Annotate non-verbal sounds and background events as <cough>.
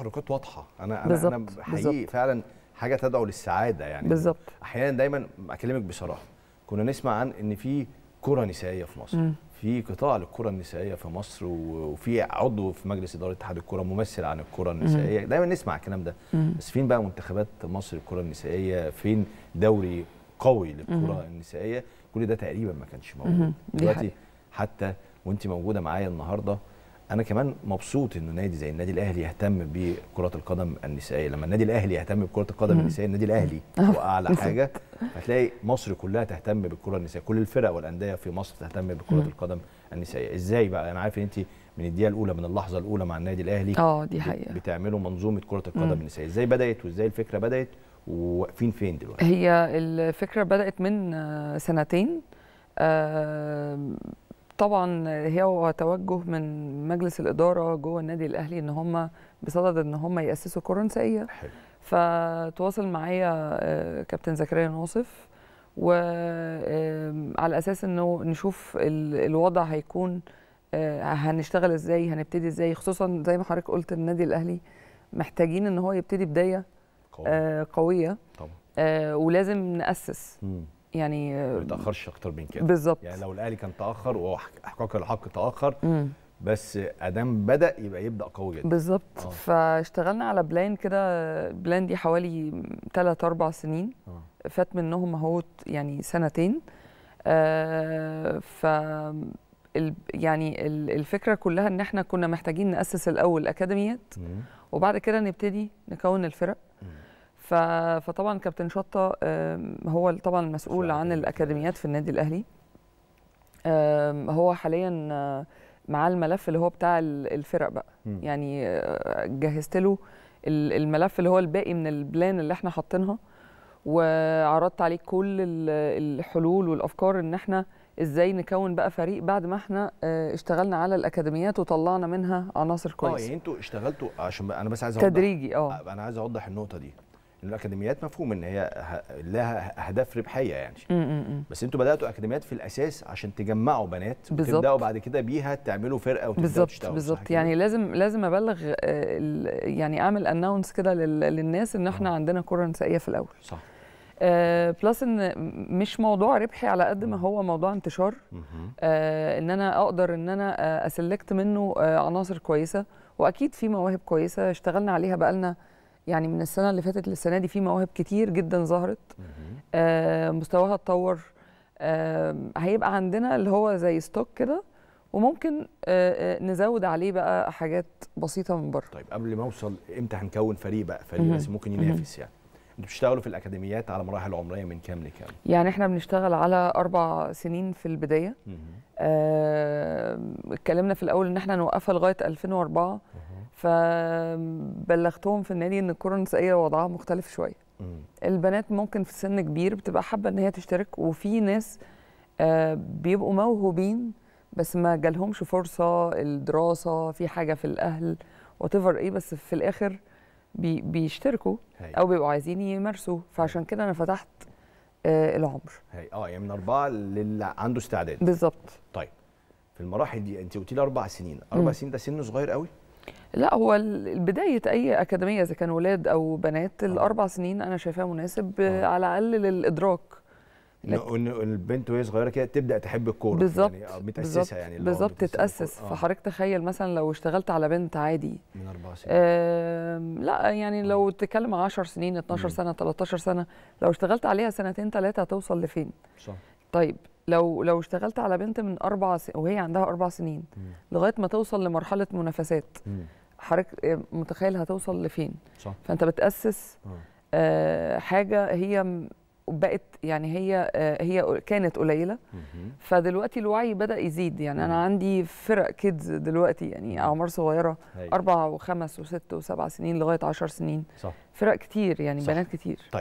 تحركات واضحه انا انا انا حقيقي فعلا حاجه تدعو للسعاده يعني بالظبط احيانا دايما اكلمك بصراحه كنا نسمع عن ان في كره نسائيه في مصر م. في قطاع للكره النسائيه في مصر وفي عضو في مجلس اداره اتحاد الكره ممثل عن الكره النسائيه دايما نسمع الكلام ده بس فين بقى منتخبات مصر الكره النسائيه فين دوري قوي للكره النسائيه كل ده تقريبا ما كانش موجود دلوقتي حتى وانت موجوده معايا النهارده انا كمان مبسوط انه نادي زي النادي الاهلي يهتم بكره القدم النسائيه لما النادي الاهلي يهتم بكره القدم النسائيه النادي الاهلي <laughs> آه، هو اعلى حاجه هتلاقي مصر كلها تهتم بالكره النسائيه كل الفرق والانديه في مصر تهتم بكره القدم النسائيه ازاي بقى انا عارف ان انت من الدقيقه الاولى من اللحظه الاولى مع النادي الاهلي اه دي حقيقه بتعملوا منظومه كره القدم النسائيه ازاي بدات وازاي الفكره بدات وواقفين فين دلوقتي هي الفكره بدات من آه، سنتين أه طبعا هو توجه من مجلس الاداره جوه النادي الاهلي ان هم بصدد ان هم ياسسوا كره نسائيه فتواصل معايا آه، كابتن زكريا ناصف وعلى اساس انه نشوف الوضع هيكون آه، هنشتغل ازاي هنبتدي ازاي خصوصا زي ما حضرتك قلت النادي الاهلي محتاجين ان هو يبتدي بدايه قوي. آه، قويه طبعا. ولازم ناسس مم. يعني ما تاخرش اكتر من كده بالظبط يعني لو الاهلي كان تاخر واحقاق الحق تاخر مم. بس ادام بدا يبقى يبدا قوي جدا بالظبط آه. فاشتغلنا على بلان كده بلان دي حوالي 3 4 سنين آه. فات منهم اهو يعني سنتين آه ف يعني الفكره كلها ان احنا كنا محتاجين ناسس الاول اكاديميات وبعد كده نبتدي نكون الفرق مم. فطبعا كابتن شطه هو طبعا المسؤول عن الاكاديميات آه. في النادي الاهلي هو حاليا آه، معاه الملف اللي هو بتاع الفرق بقى م. يعني آه، جهزت له الملف اللي هو الباقي من البلان اللي احنا حاطينها وعرضت عليه كل الحلول والافكار ان احنا ازاي نكون بقى فريق بعد ما احنا اشتغلنا على الاكاديميات وطلعنا منها عناصر كويسه اه يعني انتوا اشتغلتوا عشان انا بس عايز اوضح تدريجي اه انا عايز اوضح النقطه دي الاكاديميات مفهوم ان هي لها اهداف ربحيه يعني م -م. بس انتوا بداتوا اكاديميات في الاساس عشان تجمعوا بنات وتبداوا بعد كده بيها تعملوا فرقه وتبداوا تشتغلوا بالظبط يعني لازم لازم ابلغ آه، يعني اعمل اناونس كده للناس ان احنا م عندنا كره نسائيه في الاول صح أه بلس ان مش موضوع ربحي على قد ما هو موضوع انتشار أه ان انا اقدر ان انا آه، اسلكت منه آه، عناصر كويسه واكيد في مواهب كويسه اشتغلنا عليها بقالنا يعني من السنه اللي فاتت للسنه دي في مواهب كتير جدا ظهرت آه مستواها اتطور آه هيبقى عندنا اللي هو زي ستوك كده وممكن آه،, آه نزود عليه بقى حاجات بسيطه من بره طيب قبل ما اوصل امتى هنكون فريق بقى فريق بس ممكن ينافس يعني انتوا بتشتغلوا في الاكاديميات على مراحل عمريه من كام لكام يعني احنا بنشتغل على اربع سنين في البدايه آه، اتكلمنا آه في الاول ان احنا نوقفها لغايه 2004 فبلغتهم في النادي ان الكره النسائيه وضعها مختلف شويه البنات ممكن في سن كبير بتبقى حابه ان هي تشترك وفي ناس آه، بيبقوا موهوبين بس ما جالهمش فرصه الدراسه في حاجه في الاهل وات ايه بس في الاخر بي بيشتركوا او بيبقوا عايزين يمارسوا فعشان كده انا فتحت آه العمر اه يعني من اربعه للي عنده استعداد بالظبط طيب في المراحل دي انت قلتي لي اربع سنين اربع سنين ده سن صغير قوي لا هو البداية أي أكاديمية إذا كان ولاد أو بنات آه. الأربع سنين أنا شايفاها مناسب آه. على الأقل للإدراك ان البنت وهي صغيره كده تبدا تحب الكوره يعني، بالظبط يعني بتاسسها يعني بالظبط تتاسس آه. فحضرتك تخيل مثلا لو اشتغلت على بنت عادي من اربع سنين لا يعني آه. لو تتكلم 10 سنين 12 مم. سنه 13 سنه لو اشتغلت عليها سنتين ثلاثه هتوصل لفين؟ صح طيب لو لو اشتغلت على بنت من اربع سنين وهي عندها اربع سنين مم. لغايه ما توصل لمرحله منافسات مم. حضرتك متخيل هتوصل لفين صح. فانت بتاسس آه, آه، حاجه هي بقت يعني هي آه هي كانت قليله فدلوقتي الوعي بدا يزيد يعني انا عندي فرق كيدز دلوقتي يعني اعمار صغيره اربع وخمس وست وسبع سنين لغايه عشر سنين صح. فرق كتير يعني صح. بنات كتير طيب